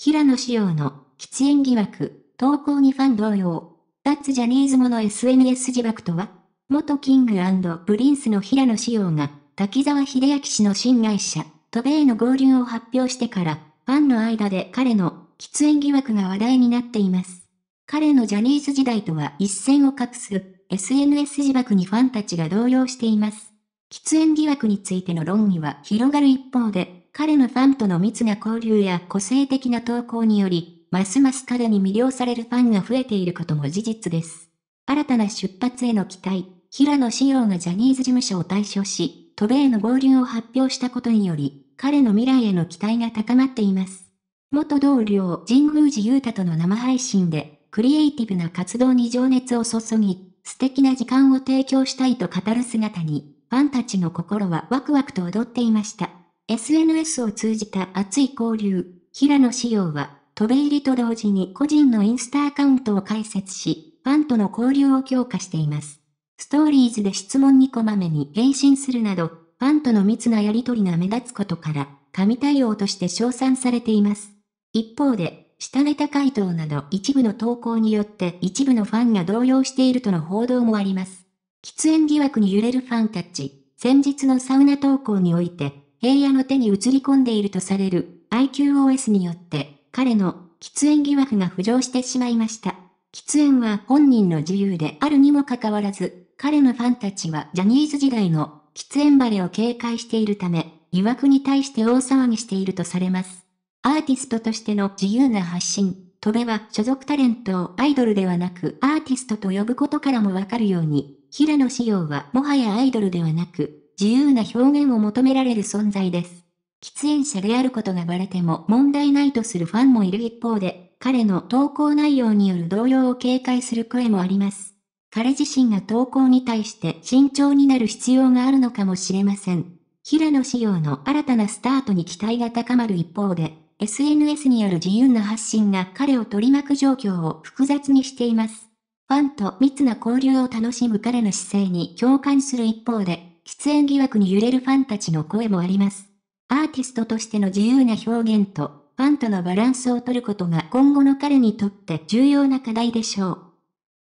平野紫耀の喫煙疑惑、投稿にファン同様。脱ジャニーズもの SNS 自爆とは、元キングプリンスの平野紫耀が、滝沢秀明氏の新会社、渡米の合流を発表してから、ファンの間で彼の喫煙疑惑が話題になっています。彼のジャニーズ時代とは一線を画す SNS 自爆にファンたちが動揺しています。喫煙疑惑についての論議は広がる一方で、彼のファンとの密な交流や個性的な投稿により、ますます彼に魅了されるファンが増えていることも事実です。新たな出発への期待、平野紫耀がジャニーズ事務所を退所し、渡米への合流を発表したことにより、彼の未来への期待が高まっています。元同僚、神宮寺勇太との生配信で、クリエイティブな活動に情熱を注ぎ、素敵な時間を提供したいと語る姿に、ファンたちの心はワクワクと踊っていました。SNS を通じた熱い交流、平野紫耀は、渡米入りと同時に個人のインスタアカウントを開設し、ファンとの交流を強化しています。ストーリーズで質問にこまめに返信するなど、ファンとの密なやりとりが目立つことから、神対応として称賛されています。一方で、下ネタ回答など一部の投稿によって一部のファンが動揺しているとの報道もあります。喫煙疑惑に揺れるファンたち、先日のサウナ投稿において、平野の手に映り込んでいるとされる IQOS によって、彼の喫煙疑惑が浮上してしまいました。喫煙は本人の自由であるにもかかわらず、彼のファンたちはジャニーズ時代の喫煙バレを警戒しているため、疑惑に対して大騒ぎしているとされます。アーティストとしての自由な発信、戸部は所属タレントをアイドルではなくアーティストと呼ぶことからもわかるように、平野紫耀はもはやアイドルではなく、自由な表現を求められる存在です。喫煙者であることがバレても問題ないとするファンもいる一方で、彼の投稿内容による動揺を警戒する声もあります。彼自身が投稿に対して慎重になる必要があるのかもしれません。平野仕様の新たなスタートに期待が高まる一方で、SNS による自由な発信が彼を取り巻く状況を複雑にしています。ファンと密な交流を楽しむ彼の姿勢に共感する一方で、出演疑惑に揺れるファンたちの声もあります。アーティストとしての自由な表現と、ファンとのバランスを取ることが今後の彼にとって重要な課題でしょう。